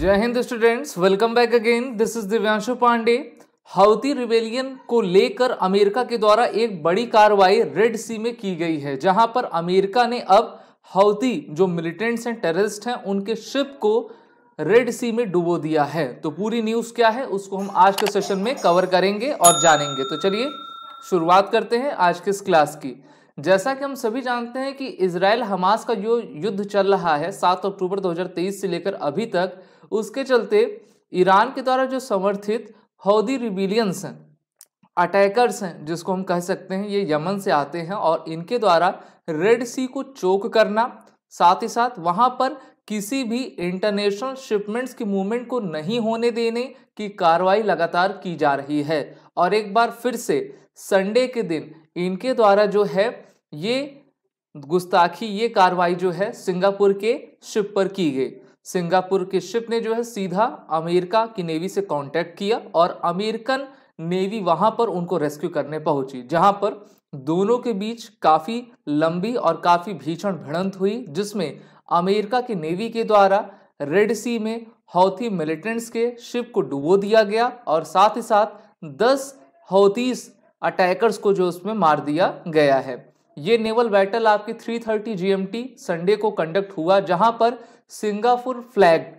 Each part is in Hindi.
जय हिंद students welcome back again this is Divyanshu Pandey Houthi rebellion को लेकर अमेरिका के द्वारा एक बड़ी कार्रवाई रेड सी में की गई है जहां पर अमेरिका ने अब हाउती जो मिलिटेंट्स हैं टेररिस्ट हैं उनके शिप को रेड सी में डुबो दिया है तो पूरी न्यूज़ क्या है उसको हम आज के सेशन में कवर करेंगे और जानेंगे तो चलिए शुरुआत करते हैं आज के इस क्लास की जैसा कि हम सभी जानते हैं कि इसराइल हमास का जो युद्ध चल रहा है सात अक्टूबर 2023 से लेकर अभी तक उसके चलते ईरान के द्वारा जो समर्थित हौदी रिबिलियंस हैं अटैकर्स हैं जिसको हम कह सकते हैं ये यमन से आते हैं और इनके द्वारा रेड सी को चोक करना साथ ही साथ वहाँ पर किसी भी इंटरनेशनल शिपमेंट्स की मूवमेंट को नहीं होने देने की कार्रवाई लगातार की जा रही है और एक बार फिर से संडे के दिन इनके द्वारा जो है ये गुस्ताखी ये कार्रवाई जो है सिंगापुर के शिप पर की गई सिंगापुर के शिप ने जो है सीधा अमेरिका की नेवी से कांटेक्ट किया और अमेरिकन नेवी वहां पर उनको रेस्क्यू करने पहुंची जहां पर दोनों के बीच काफ़ी लंबी और काफ़ी भीषण भिड़ंत हुई जिसमें अमेरिका की नेवी के द्वारा रेड सी में हौथी मिलिटेंट्स के शिप को डुबो दिया गया और साथ ही साथ दस हौतीस अटैकर्स को जो उसमें मार दिया गया है ये नेवल बैटल आपकी 3:30 जीएमटी संडे को कंडक्ट हुआ जहां पर सिंगापुर फ्लैग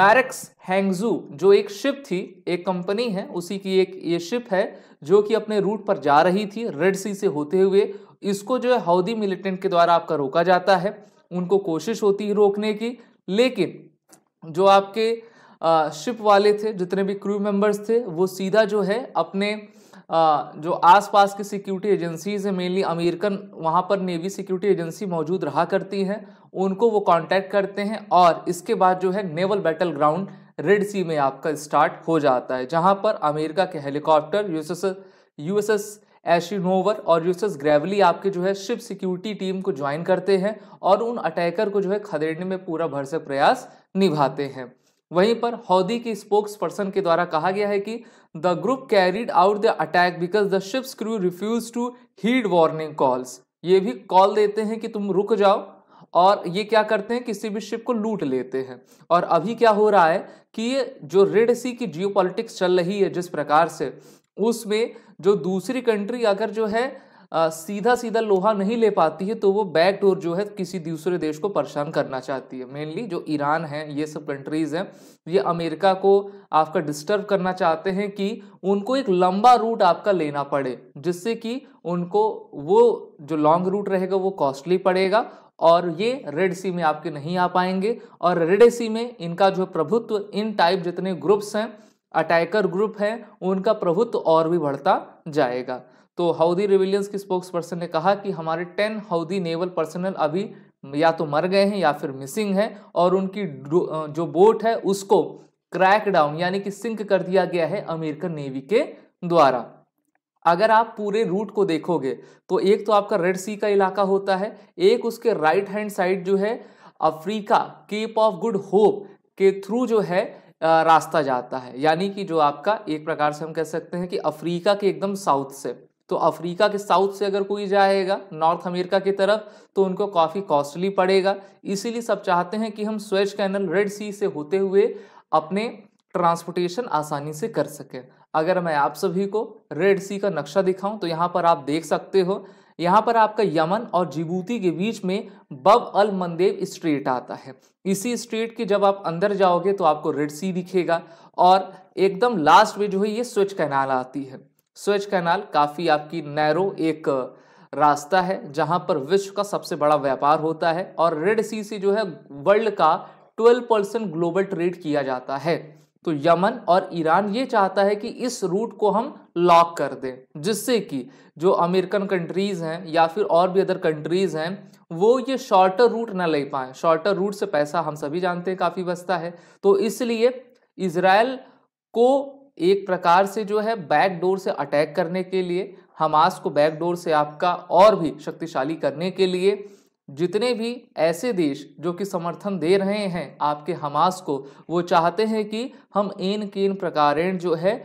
मैरक्स हैंगजू जो एक शिप थी एक कंपनी है उसी की एक ये शिप है जो कि अपने रूट पर जा रही थी रेड सी से होते हुए इसको जो है हाउदी मिलिटेंट के द्वारा आपका रोका जाता है उनको कोशिश होती है रोकने की लेकिन जो आपके शिप वाले थे जितने भी क्रू मेंबर्स थे वो सीधा जो है अपने जो आसपास की सिक्योरिटी एजेंसीज हैं मेनली अमेरिकन वहाँ पर नेवी सिक्योरिटी एजेंसी मौजूद रहा करती हैं उनको वो कांटेक्ट करते हैं और इसके बाद जो है naval battle ground Red Sea में आपका स्टार्ट हो जाता है जहाँ पर अमेरिका के हेलीकॉप्टर यूएसएस यूएसएस एशिनोवर और यूएसएस ग्रेवली आपके जो है शिप सिक्योरिटी टीम को ज्वाइन करते हैं और उन अटैकर को जो है खदेड़ने में पूरा भरसक प्रयास निभाते हैं वहीं पर हौदी के स्पोक्स पर्सन के द्वारा कहा गया है कि the group carried out the attack because the ship's crew refuse to heed warning calls ये भी कॉल देते हैं कि तुम रुक जाओ और ये क्या करते हैं किसी भी शिप को लूट लेते हैं और अभी क्या हो रहा है कि ये जो रेड सी की जियो चल रही है जिस प्रकार से उसमें जो दूसरी कंट्री अगर जो है आ, सीधा सीधा लोहा नहीं ले पाती है तो वो बैक डोर जो है किसी दूसरे देश को परेशान करना चाहती है मेनली जो ईरान है ये सब कंट्रीज़ हैं ये अमेरिका को आपका डिस्टर्ब करना चाहते हैं कि उनको एक लंबा रूट आपका लेना पड़े जिससे कि उनको वो जो लॉन्ग रूट रहेगा वो कॉस्टली पड़ेगा और ये रेड सी में आपके नहीं आ पाएंगे और रेड सी में इनका जो प्रभुत्व इन टाइप जितने ग्रुप्स हैं अटैकर ग्रुप हैं उनका प्रभुत्व और भी बढ़ता जाएगा तो हाउदी रिविलियंस के स्पोक्स पर्सन ने कहा कि हमारे टेन हाउदी नेवल पर्सनल अभी या तो मर गए हैं या फिर मिसिंग हैं और उनकी जो बोट है उसको क्रैक डाउन यानी कि सिंक कर दिया गया है अमेरिकन नेवी के द्वारा अगर आप पूरे रूट को देखोगे तो एक तो आपका रेड सी का इलाका होता है एक उसके राइट हैंड साइड जो है Africa Cape of Good Hope के थ्रू जो है रास्ता जाता है यानी कि जो आपका एक प्रकार से हम कह सकते हैं कि अफ्रीका के एकदम साउथ से तो अफ्रीका के साउथ से अगर कोई जाएगा नॉर्थ अमेरिका की तरफ तो उनको काफ़ी कॉस्टली पड़ेगा इसीलिए सब चाहते हैं कि हम स्वेज कैनल रेड सी से होते हुए अपने ट्रांसपोर्टेशन आसानी से कर सकें अगर मैं आप सभी को रेड सी का नक्शा दिखाऊं तो यहाँ पर आप देख सकते हो यहाँ पर आपका यमन और जिबूती के बीच में बब अल मंदेव स्ट्रीट आता है इसी स्ट्रीट के जब आप अंदर जाओगे तो आपको रेड सी दिखेगा और एकदम लास्ट में जो है ये स्विच कैनाल आती है स्वेज कैनाल काफ़ी आपकी नैरो एक रास्ता है जहां पर विश्व का सबसे बड़ा व्यापार होता है और रेड सी से जो है वर्ल्ड का 12 परसेंट ग्लोबल ट्रेड किया जाता है तो यमन और ईरान ये चाहता है कि इस रूट को हम लॉक कर दें जिससे कि जो अमेरिकन कंट्रीज़ हैं या फिर और भी अदर कंट्रीज़ हैं वो ये शॉर्टर रूट ना ले पाएँ शॉर्टर रूट से पैसा हम सभी जानते हैं काफ़ी बसता है तो इसलिए इसराइल को एक प्रकार से जो है बैक डोर से अटैक करने के लिए हमास को बैक डोर से आपका और भी शक्तिशाली करने के लिए जितने भी ऐसे देश जो कि समर्थन दे रहे हैं आपके हमास को वो चाहते हैं कि हम इन किन प्रकार जो है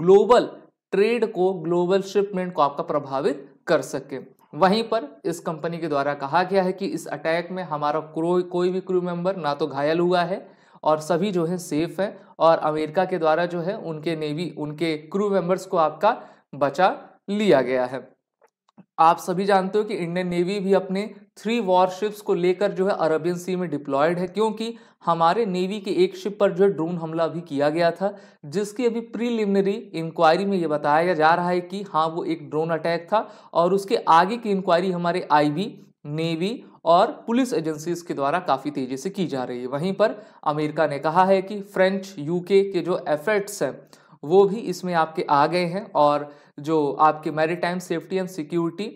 ग्लोबल ट्रेड को ग्लोबल शिपमेंट को आपका प्रभावित कर सके वहीं पर इस कंपनी के द्वारा कहा गया है कि इस अटैक में हमारा कोई कोई भी क्रू मेंबर ना तो घायल हुआ है और सभी जो है सेफ है और अमेरिका के द्वारा जो है उनके नेवी उनके क्रू मेंबर्स को आपका बचा लिया गया है आप सभी जानते हो कि इंडियन नेवी भी अपने थ्री वॉरशिप्स को लेकर जो है अरबियन सी में डिप्लॉयड है क्योंकि हमारे नेवी के एक शिप पर जो है ड्रोन हमला भी किया गया था जिसकी अभी प्रीलिमिनरी इंक्वायरी में ये बताया जा रहा है कि हाँ वो एक ड्रोन अटैक था और उसके आगे की इंक्वायरी हमारे आईबी नेवी और पुलिस एजेंसीज के द्वारा काफ़ी तेज़ी से की जा रही है वहीं पर अमेरिका ने कहा है कि फ्रेंच यूके के जो एफर्ट्स हैं वो भी इसमें आपके आ गए हैं और जो आपके मेरी सेफ्टी एंड सिक्योरिटी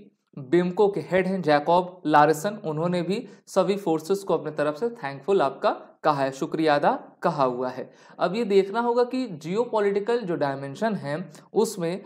बिम्को के हेड हैं जैकॉब लारिसन उन्होंने भी सभी फोर्सेस को अपने तरफ से थैंकफुल आपका कहा है शुक्रिया अदा कहा हुआ है अब ये देखना होगा कि जियो जो डायमेंशन है उसमें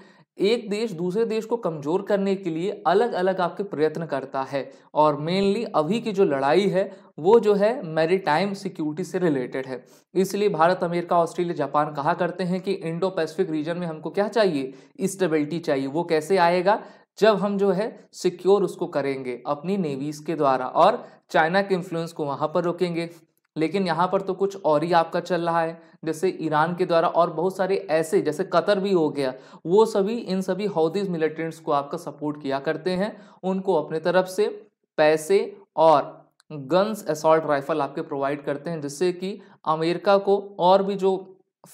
एक देश दूसरे देश को कमज़ोर करने के लिए अलग अलग आपके प्रयत्न करता है और मेनली अभी की जो लड़ाई है वो जो है मैरीटाइम सिक्योरिटी से रिलेटेड है इसलिए भारत अमेरिका ऑस्ट्रेलिया जापान कहा करते हैं कि इंडो पैसिफिक रीजन में हमको क्या चाहिए स्टेबिलिटी चाहिए वो कैसे आएगा जब हम जो है सिक्योर उसको करेंगे अपनी नेवीज़ के द्वारा और चाइना के इन्फ्लुएंस को वहाँ पर रोकेंगे लेकिन यहाँ पर तो कुछ और ही आपका चल रहा है जैसे ईरान के द्वारा और बहुत सारे ऐसे जैसे कतर भी हो गया वो सभी इन सभी हौदीज मिलिटेंट्स को आपका सपोर्ट किया करते हैं उनको अपने तरफ से पैसे और गन्स असॉल्ट राइफल आपके प्रोवाइड करते हैं जिससे कि अमेरिका को और भी जो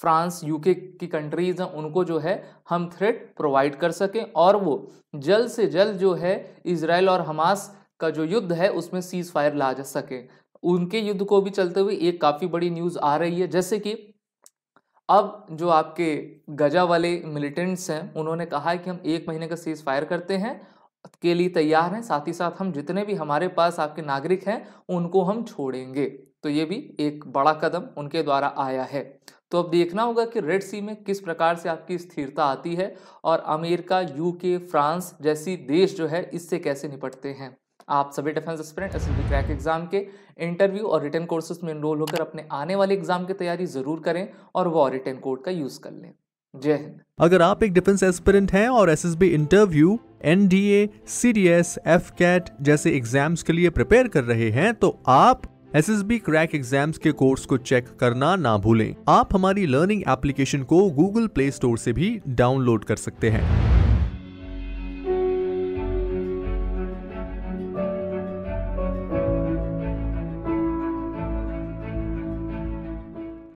फ्रांस यूके की कंट्रीज़ हैं उनको जो है हम थ्रेट प्रोवाइड कर सकें और वो जल्द से जल्द जो है इसराइल और हमास का जो युद्ध है उसमें सीज़ फायर ला जा सके उनके युद्ध को भी चलते हुए एक काफ़ी बड़ी न्यूज़ आ रही है जैसे कि अब जो आपके गजा वाले मिलिटेंट्स हैं उन्होंने कहा है कि हम एक महीने का सीज फायर करते हैं के लिए तैयार हैं साथ ही साथ हम जितने भी हमारे पास आपके नागरिक हैं उनको हम छोड़ेंगे तो ये भी एक बड़ा कदम उनके द्वारा आया है तो अब देखना होगा कि रेड सी में किस प्रकार से आपकी स्थिरता आती है और अमेरिका यूके फ्रांस जैसी देश जो है इससे कैसे निपटते हैं आप सभी defence aspirants crack exam के इंटरव्यू और रिटर्न कोर्सेज में इनरोल होकर अपने आने वाले एग्जाम की तैयारी जरूर करें और वो रिटर्न कोड का यूज कर लें जय हिंद अगर आप एक डिफेंस एस्पिरेंट हैं और SSB interview N D D A C S F CAT जैसे एग्जाम्स के लिए प्रिपेयर कर रहे हैं तो आप S S B crack exams के कोर्स को चेक करना ना भूलें आप हमारी लर्निंग एप्लीकेशन को गूगल प्ले स्टोर से भी डाउनलोड कर सकते हैं